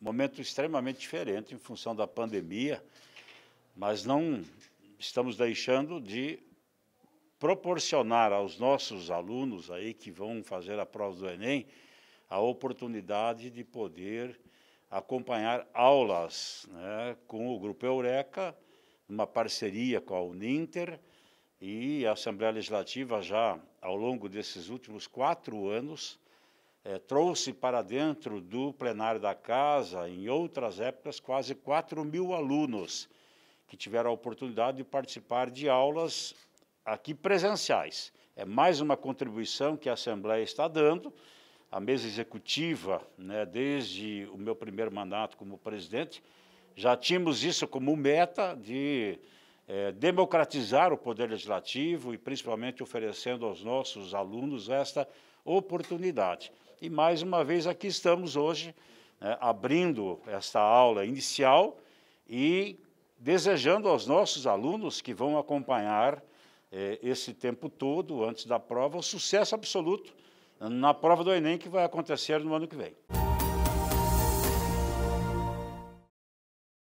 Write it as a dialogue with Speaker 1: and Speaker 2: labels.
Speaker 1: momento extremamente diferente em função da pandemia, mas não estamos deixando de proporcionar aos nossos alunos aí que vão fazer a prova do Enem a oportunidade de poder acompanhar aulas né, com o Grupo Eureka, uma parceria com a Uninter e a Assembleia Legislativa já ao longo desses últimos quatro anos é, trouxe para dentro do plenário da casa, em outras épocas, quase 4 mil alunos que tiveram a oportunidade de participar de aulas aqui presenciais. É mais uma contribuição que a Assembleia está dando. A mesa executiva, né, desde o meu primeiro mandato como presidente, já tínhamos isso como meta de é, democratizar o poder legislativo e, principalmente, oferecendo aos nossos alunos esta oportunidade. E, mais uma vez, aqui estamos hoje, né, abrindo esta aula inicial e desejando aos nossos alunos que vão acompanhar é, esse tempo todo, antes da prova, o sucesso absoluto na prova do Enem que vai acontecer no ano que vem.